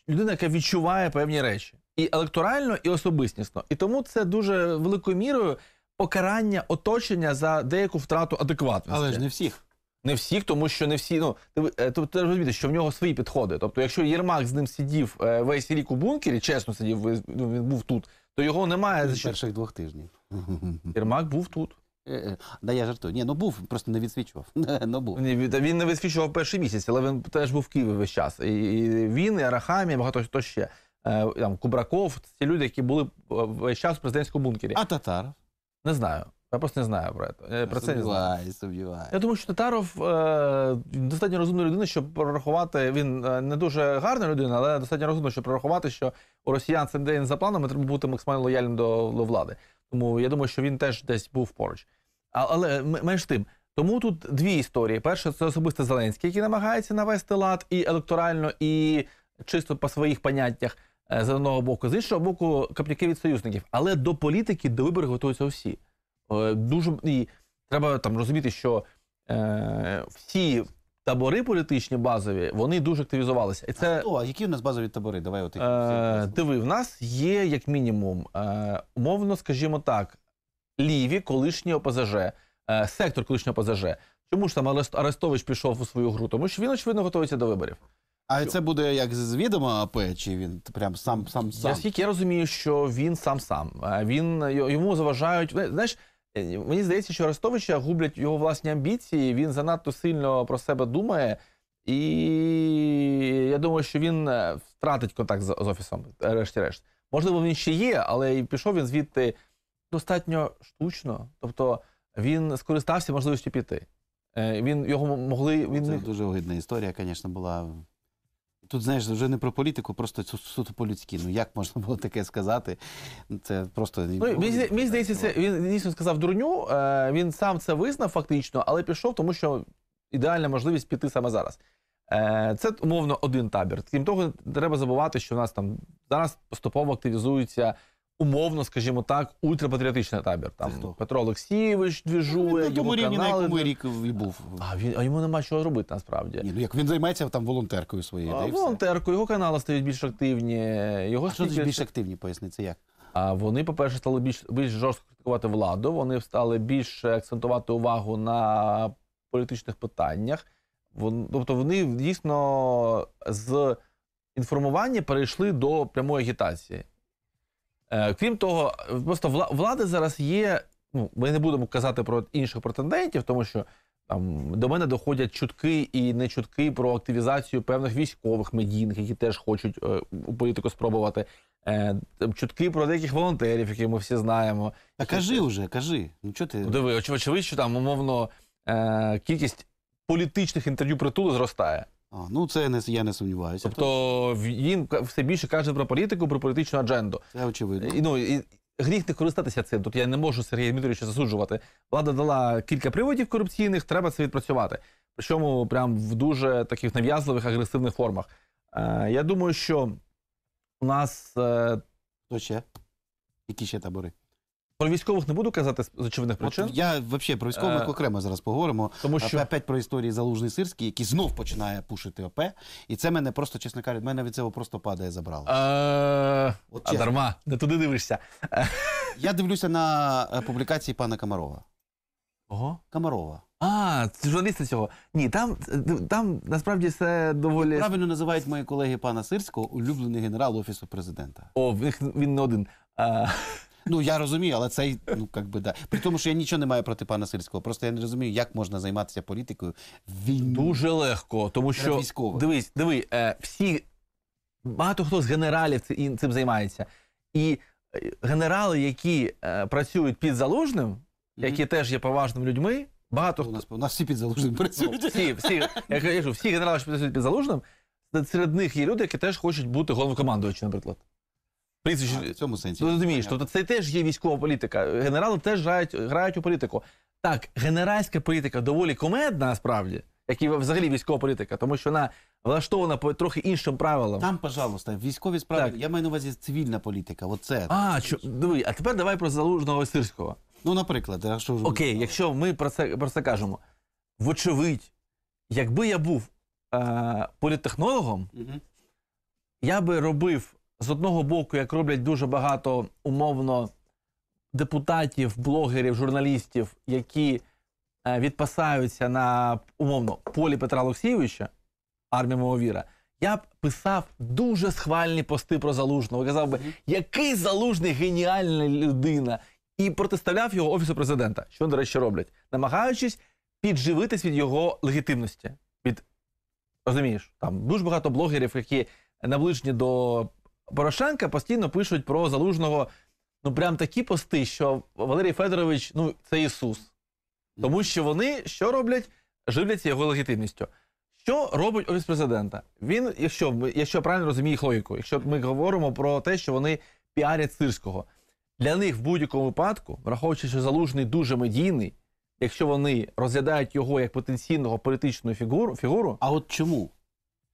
Speaker 2: людина, яка відчуває певні речі. І електорально, і особистісно. І тому це дуже великою мірою покарання оточення за деяку втрату адекватності. Але ж не всіх. Не всіх, тому що не всі. Ну ти тобто, розумієте, що в нього свої підходи. Тобто, якщо Єрмак з ним сидів е, весь рік у бункері, чесно сидів, ну, він був тут, то його немає з перших двох тижнів. Єрмак був тут. Е, да я
Speaker 1: жартую. Ні, ну був, просто не відсвічував.
Speaker 2: ну, був. Ні, Він не відсвічував перший місяць, але він теж був в Києві весь час. І він, і Арахамі, багато хто ще. Там Кубраков, ці люди, які були весь час в президентському бункері. А татар? Не знаю. Я просто не знаю про це. Я про це не знаю. Сумніваюсь, Я думаю, що Татаров е, достатньо розумна людина, щоб прорахувати. Він е, не дуже гарна людина, але достатньо розумна, щоб прорахувати, що у росіян цей день за планом і треба бути максимально лояльним до, до влади. Тому я думаю, що він теж десь був поруч. А, але менш тим. Тому тут дві історії: перша це особисто Зеленський, який намагається навести лад і електорально, і чисто по своїх поняттях е, з одного боку, з іншого боку, капляки від союзників. Але до політики, до виборів готуються всі. Е, дуже і треба там розуміти, що е, всі табори політичні базові вони дуже активізувалися. І це О, а які в нас базові табори? Давай от е, диви. В нас є як мінімум, е, умовно, скажімо так, ліві колишні ОПЗЖ, е, сектор колишнього ОПЗЖ. Чому ж там Арестович пішов у свою гру? Тому що він очевидно готується до виборів. А це буде як з відома АП, чи він прям сам сам сам? Наскільки я розумію, що він сам сам. Е, він йому заважають. Знаєш, Мені здається, що Арестовича гублять його власні амбіції. Він занадто сильно про себе думає, і я думаю, що він е, втратить контакт з офісом, решті-решт. Можливо, він ще є, але і пішов він звідти достатньо штучно. Тобто він скористався можливістю піти. Е, він його могли. Він... Це дуже огидна історія, звісно, була.
Speaker 1: Тут, знаєш, вже не про політику, просто суто по-людськи. Ну як можна було таке сказати? Це просто ну,
Speaker 2: мені здається, це він дійсно сказав дурню. Е, він сам це визнав фактично, але пішов, тому що ідеальна можливість піти саме зараз. Е, це умовно один табір. Крім того, треба забувати, що в нас там зараз поступово активізуються умовно, скажімо так, ультрапатріотичний табір. Там Петро Олексійович ну, двіжує. На тому рівні, на якому рік і був. А він а йому нема чого робити насправді. Ні, ну як він займається там волонтеркою своєю. А, волонтеркою, його канали стають більш активні. Його а що більш активні, поясни, це як? А вони, по-перше, стали більш більш жорстко критикувати владу. Вони стали більш акцентувати увагу на політичних питаннях. Вон, тобто вони дійсно з інформування перейшли до прямої агітації. Е, крім того, просто влади зараз є. Ну, ми не будемо казати про інших претендентів, тому що там до мене доходять чутки і не чутки про активізацію певних військових медійних, які теж хочуть е, у політику спробувати. Е, чутки про деяких волонтерів, які ми всі знаємо. Та кажи вже, кажи. Ну чого ти диви, очевидно, що там умовно кількість політичних інтерв'ю притулу зростає. А, ну це не
Speaker 1: я не сумніваюся.
Speaker 2: Тобто він все більше каже про політику, про політичну адженду. Це очевидно. І, ну, і, Гріх не користатися цим. Тут я не можу Сергія Дмитровича засуджувати. Влада дала кілька приводів корупційних, треба це відпрацювати. Причому прям в дуже таких нав'язливих, агресивних формах. Е, Я думаю, що у нас. Е... Хто ще? Які ще табори? Про військових не буду казати з очевидних причин. От я
Speaker 1: взагалі про військових е... окремо зараз поговоримо. Тому е, що опять про історії залужний сирський, який знов починає пушити ОП. І це мене просто, чесно кажуть, мене від цього просто падає забрало.
Speaker 2: Е... От, а дарма, не туди
Speaker 1: дивишся. Я дивлюся на е, публікації пана Комарова.
Speaker 2: Ого? Комарова. А, це журналісти цього. Ні, там там насправді все доволі. І
Speaker 1: правильно називають мої колеги пана Сирського улюблений генерал Офісу президента. О, він, він не один. А... Е, Ну я розумію, але це ну как би да. При тому, що я нічого не маю проти пана Сирського. Просто я не розумію, як можна займатися політикою війну. Дуже легко, тому що військово. дивись,
Speaker 2: диви, е, всі багато хто з генералів цим, цим займається. І е, генерали, які е, працюють під залужним, які теж є поважними людьми, багато ну, У хто нас у нас всі під залужним ну, працюють. всі, всі, я кажу, всі генерали, що працюють під залужним, серед них є люди, які теж хочуть бути головнокомандуючим, наприклад. Прізвищ... А, в цьому сенсі. Ну, розумієш, тобто це теж є військова політика. Генерали теж грають, грають у політику. Так, генеральська політика доволі комедна, насправді, як і взагалі військова політика, тому що вона влаштована по трохи іншим правилам. Там, пожалуйста, військові справи. Так. Я маю на увазі цивільна політика. Оце. А, чу... диви, а тепер давай про залужного сирського. Ну, наприклад, а вже окей, якщо ми про це про це кажемо. Вочевидь, якби я був е, політтехнологом, угу. я би робив з одного боку, як роблять дуже багато умовно депутатів, блогерів, журналістів, які е, відпасаються на умовно полі Петра Олексійовича, армія мововіра, я б писав дуже схвальні пости про залужного. Казав би, який залужний геніальна людина, і протиставляв його офісу президента, що до речі, роблять, намагаючись підживитись від його легітимності. Від розумієш, там дуже багато блогерів, які наближені до Порошенка постійно пишуть про залужного. Ну, прям такі пости, що Валерій Федорович, ну, це Ісус. Тому що вони що роблять? Живляться його легітимністю. Що робить офіс президента? Він, якщо якщо правильно розумію їх логіку, якщо ми говоримо про те, що вони піарять Сирського, для них в будь-якому випадку, враховуючи, що залужний дуже медійний, якщо вони розглядають його як потенційного політичну фігуру, фігуру. А от чому?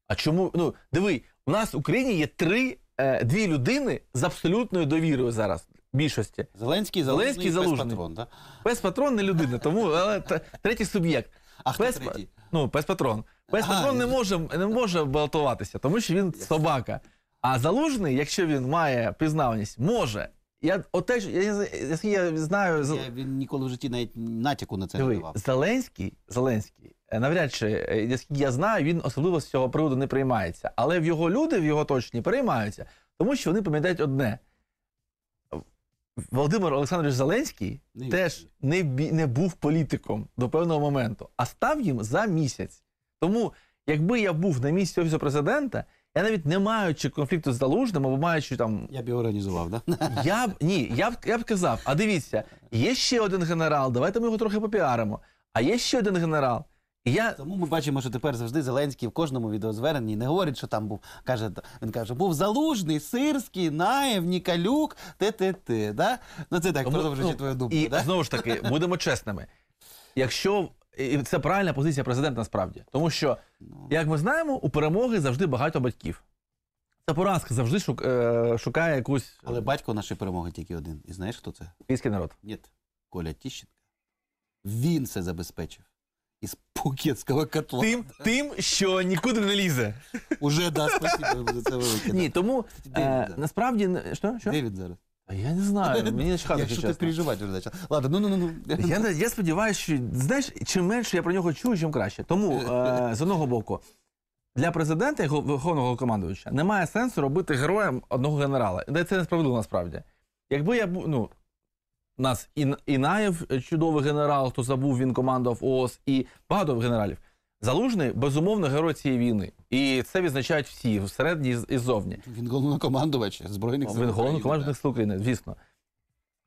Speaker 2: А чому? Ну, диви, у нас в Україні є три Е, дві людини з абсолютною довірою зараз. Більшості Зеленський Зеленський залужний. Без патрон, да? Пес патрон не людина, тому але третій суб'єкт. А хто пес, третій? Ну, пес патрон. Пес патрон ага, не може не може балотуватися, тому що він собака. А залужний, якщо він має признаваність, може. Я отеж, я, я, я знаю. Я, він ніколи в житті навіть натяку на це не давав. Зеленський, Зеленський Е, навряд чи е, наскільки я знаю, він особливо з цього приводу не приймається. Але в його люди, в його точні, переймаються, тому що вони пам'ятають одне. Володимир Олександрович Зеленський не, теж не не був політиком до певного моменту, а став їм за місяць. Тому, якби я був на місці офісу президента, я навіть не маючи конфлікту з залужним або маючи там. Я б його організував, да? Я б ні, я б я б казав: а дивіться, є ще один генерал, давайте ми його трохи попіаримо. А є ще один генерал я тому ми бачимо, що тепер завжди Зеленський в кожному відеозверненні не
Speaker 1: говорить, що там був. Каже, він каже, був залужний, сирський, наєв, нікалюк,
Speaker 2: те-те-те. Да? Ну це так, продовжуючи ну, твою думку. І да? знову ж таки, будемо чесними. Якщо і це правильна позиція президента насправді, тому що, ну. як ми знаємо, у перемоги завжди багато батьків. Та поразка завжди е, шукає якусь. Е, Але батько нашої
Speaker 1: перемоги тільки один. І знаєш, хто це? Український народ. Ні, Коля Тіщенка. Він це
Speaker 2: забезпечив. Із пукетського котла. Тим, тим, що нікуди не лізе. Уже да, спасибо за це велике. Ні, тому е, насправді що? що? Девід зараз. А Я не знаю, мені начхати, якщо Якщо ти чесно. переживати вже почав. Ладно, ну ну ну, ну. Я, я сподіваюся, що знаєш, чим менше я про нього чую, чим краще. Тому е, з одного боку, для президента його верховного командувача немає сенсу робити героєм одного генерала. Де це несправедливо насправді. Якби я був, ну у нас і Інаєв, е, чудовий генерал, хто забув, він командував ООС, і багато генералів. Залужний безумовно герой цієї війни, і це відзначають всі всередині і ззовні. Він головнокомандувач збройних сил. Він головнокомандувач сил України, звісно.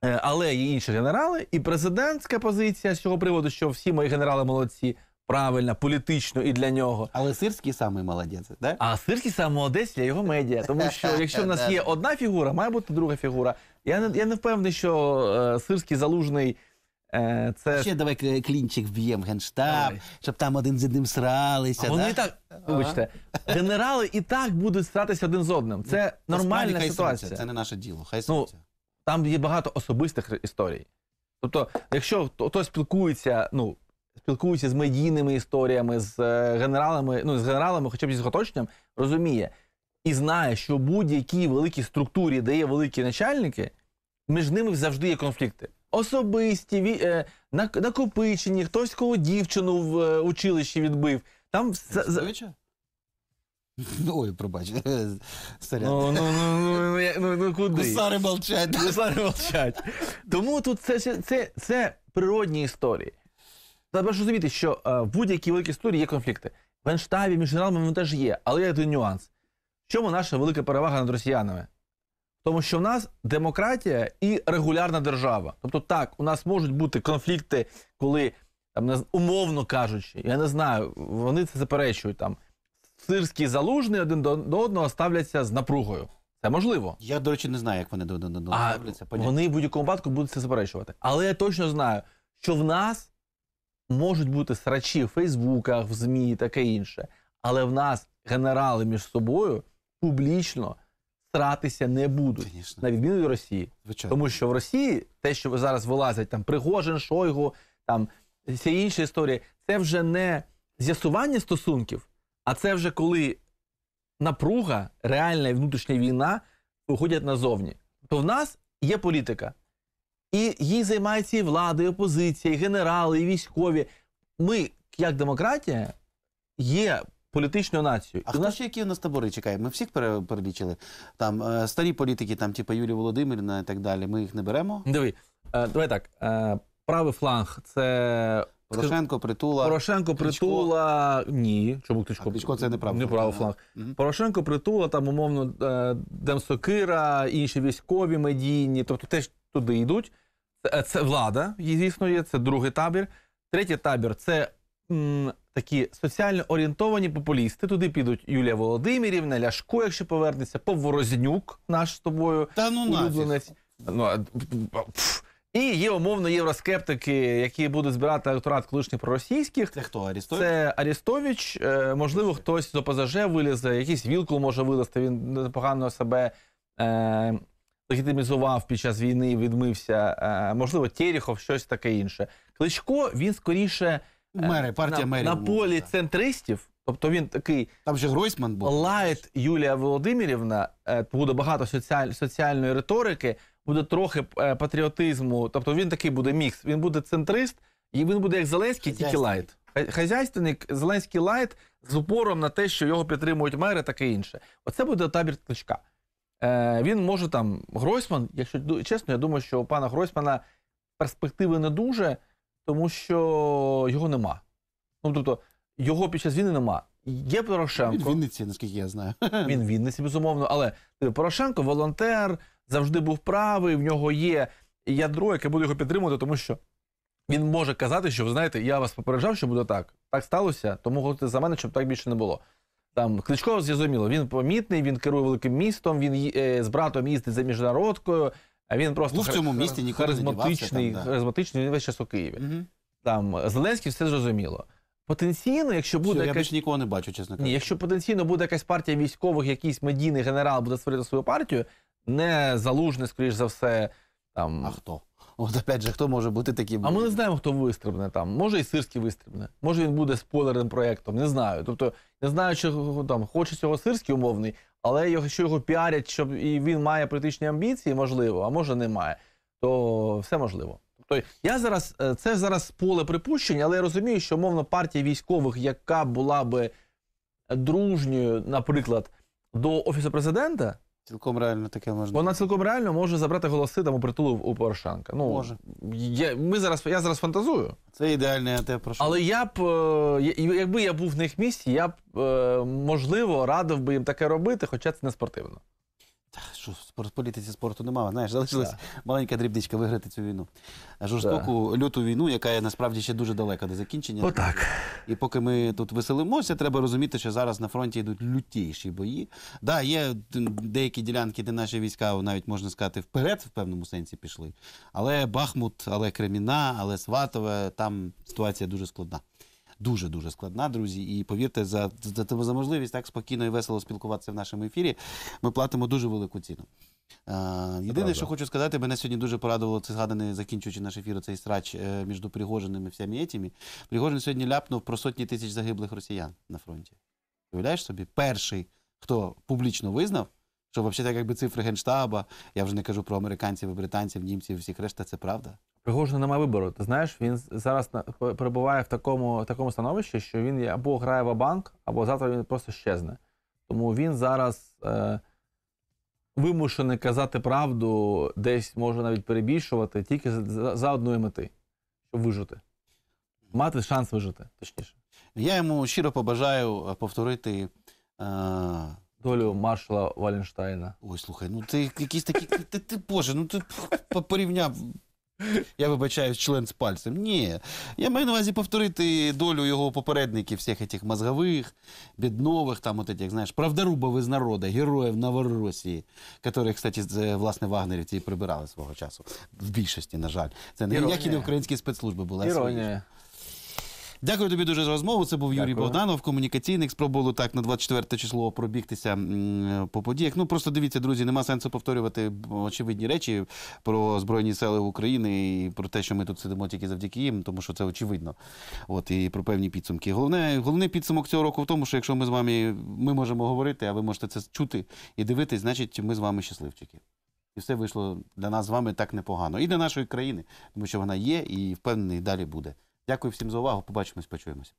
Speaker 2: Е, але є інші генерали, і президентська позиція з цього приводу, що всі мої генерали молодці, правильно, політично і для нього. Але Сирський самий молодець, так? Да? А Сирський самий молодець для його медіа. Тому що якщо в нас є одна фігура, має бути друга фігура. Я не, я не впевнений, що е, сирський залужний. Е, це... Ще давай клінчик
Speaker 1: вб'єм генштаб, Давай. щоб там один з одним сралися. А вони так, вибачте, генерали
Speaker 2: і так будуть стратися один з одним. Це Насправді, нормальна хай ситуація. сраться, Це не наше діло. Хай Ну, Там є багато особистих історій. Тобто, якщо хто- хтось спілкується, ну спілкується з медійними історіями, з е, генералами, ну з генералами, хоча б зі оточенням, розуміє, і знає, що в будь-якій великій структурі, де є великі начальники, між ними завжди є конфлікти. Особисті, накопичені, хтось кого дівчину в училищі відбив. Там Ой, пробач, сорян. Ну, ну, ну, ну, ну, куди? Гусари молчать. Гусари мовчать. Тому тут це це, це природні історії. Треба розуміти, що в будь-якій великій історії є конфлікти. В Енштабі між генералами теж є, але є один нюанс чому наша велика перевага над росіянами? Тому що в нас демократія і регулярна держава. Тобто, так, у нас можуть бути конфлікти, коли там умовно кажучи, я не знаю, вони це заперечують там. Сирські залужні один до одного ставляться з напругою. Це можливо. Я, до речі, не знаю, як вони до одного ставляться. Понятно. Вони в будь-якому випадку будуть це заперечувати. Але я точно знаю, що в нас можуть бути срачі в Фейсбуках, в ЗМІ, таке інше. Але в нас генерали між собою публічно старатися не будуть Конечно. на відміну від Росії, звичайно, тому що в Росії те, що зараз вилазять, там Пригожин, Шойгу, там всі інші історії, це вже не з'ясування стосунків, а це вже коли напруга, реальна внутрішня війна виходять назовні. То в нас є політика, і їй займається і влада, і опозиція, і генерали, і військові. Ми, як демократія, є політичну націю. А хто нас... ще які
Speaker 1: у нас табори чекає? Ми всіх перелічили. Там е, старі політики, там, типу Юлія Володимирівна і так
Speaker 2: далі. Ми їх не беремо. Диви, е, давай так. Е, правий фланг це Порошенко, притула. Порошенко, Кличко. Притула. Ні, чому Кличко? А, Кличко це не правий Не правий фланг. Мгм. Порошенко, Притула, там умовно Демсокира, інші військові медійні, тобто теж туди йдуть. Це, це влада, її, звісно, є, це другий табір. Третій табір це такі соціально орієнтовані популісти. Туди підуть Юлія Володимирівна, Ляшко, якщо повернеться, Поворознюк наш з тобою Та ну, ну І є умовно євроскептики, які будуть збирати електорат колишніх проросійських. Це хто Арістович? Це Арістович. Е, можливо, хтось з ОПЗЖ вилізе, якийсь вілку може вилізти. Він непогано себе е, легітимізував під час війни, відмився. Е, можливо, Терехов, щось таке інше. Кличко він скоріше
Speaker 1: мери, е, партія на, мерів. На
Speaker 2: полі так. центристів, тобто він такий. Там же Гройсман був. Лайт Юлія Володимирівна, е, буде багато соціаль, соціальної риторики, буде трохи е, патріотизму. Тобто він такий буде мікс. Він буде центрист, і він буде як Зеленський, тільки лайт. Хазяйственник Зеленський лайт з упором на те, що його підтримують мери, таке інше. Оце буде табір кличка. Е, Він може там Гройсман, якщо ну, чесно, я думаю, що у пана Гройсмана перспективи не дуже тому що його нема. Ну тобто його під час війни нема. Є Порошенко. Він в Вінниці, наскільки я знаю. Він в Вінниці, безумовно, але типу, Порошенко волонтер, завжди був правий, в нього є ядро, яке буде його підтримувати, тому що він може казати, що ви знаєте, я вас попереджав, що буде так. Так сталося, тому говорите за мене, щоб так більше не було. Там Кличко зрозуміло, він помітний, він керує великим містом, він е, з братом їздить за міжнародкою, а він просто ну, в цьому місті ніколи харизматичний, там, да. харизматичний, він весь час у Києві. Угу. Там Зеленський все зрозуміло. Потенційно, якщо буде Все, якась... я нікого не бачу, чесно кажучи. якщо потенційно буде якась партія військових, якийсь медійний генерал буде створити свою партію, не залужний, скоріш за все, там а хто От опять же, хто може бути таким? А ми не знаємо, хто вистрибне там. Може і сирський вистрибне, може він буде спойлерним проєктом, не знаю. Тобто, не знаю, що там хоче цього сирський умовний, але якщо його піарять, щоб і він має політичні амбіції, можливо, а може немає, то все можливо. Тобто я зараз е, це зараз поле припущення, але я розумію, що мовно партія військових, яка була би дружньою, наприклад, до офісу президента. Цілком реально таке можна. Вона цілком реально може забрати голоси там у притулу у Порошенка. Ну, Може. Я, ми зараз, я зараз фантазую. Це ідеальне те, про Але я б, е, я- якби я був на їх місці, я б, е, можливо, радив би їм таке робити, хоча це не спортивно що в політиці спорту немає, знаєш, залишилась да.
Speaker 1: маленька дрібничка виграти цю війну. Жорстоку да. люту війну, яка є насправді ще дуже далека до закінчення. Отак. І поки ми тут веселимося, треба розуміти, що зараз на фронті йдуть лютіші бої. Так, да, є деякі ділянки, де наші війська навіть можна сказати вперед, в певному сенсі пішли. Але Бахмут, але Креміна, але Сватове, там ситуація дуже складна дуже дуже складна, друзі. І повірте, за за, за можливість так спокійно і весело спілкуватися в нашому ефірі. Ми платимо дуже велику ціну. Е, єдине, Правда. що хочу сказати, мене сьогодні дуже порадувало це згаданий, закінчуючи наш ефір, цей страч е, між Пригожиним і всіми етіми. Пригожин сьогодні ляпнув про сотні тисяч загиблих росіян на фронті. Уявляєш собі, перший, хто публічно визнав, що взагалі так якби цифри Генштаба, я вже не кажу про американців
Speaker 2: британців, німців, і всіх решта, це правда. Пригожин немає вибору. Ти знаєш, він зараз перебуває в такому такому становищі, що він або грає в банк, або завтра він просто щезне. Тому він зараз е, вимушений казати правду, десь може навіть перебільшувати, тільки за, за одної мети, щоб вижити. Мати шанс вижити, точніше. Я йому щиро побажаю е, повторити. Е...
Speaker 1: Долю маршала Валенштайна. Ой, слухай, ну ти якісь такі. Ти, ти, Боже, ну ти порівняв Я вибачаю член з пальцем. Ні. Я маю на увазі повторити долю його попередників, всіх цих мозгових, біднових, там от этих, знаєш, правдорубов із народу, героїв Новоросії, яких, кстати, е, власне, вагнерівці прибирали свого часу. В більшості, на жаль. Це не Іронія. і не українські спецслужби були. Іронія. Дякую тобі дуже за розмову. Це був Юрій Дякую. Богданов, комунікаційник. Спробували так на 24 число пробігтися по подіях. Ну просто дивіться, друзі, нема сенсу повторювати очевидні речі про збройні сили України і про те, що ми тут сидимо тільки завдяки їм, тому що це очевидно. От і про певні підсумки. Головне, головний підсумок цього року в тому, що якщо ми з вами ми можемо говорити, а ви можете це чути і дивитись, значить ми з вами щасливчики. І все вийшло для нас з вами так непогано. І для нашої країни, тому що вона є, і впевнений далі буде. Дякую всім за увагу. Побачимось, почуємось.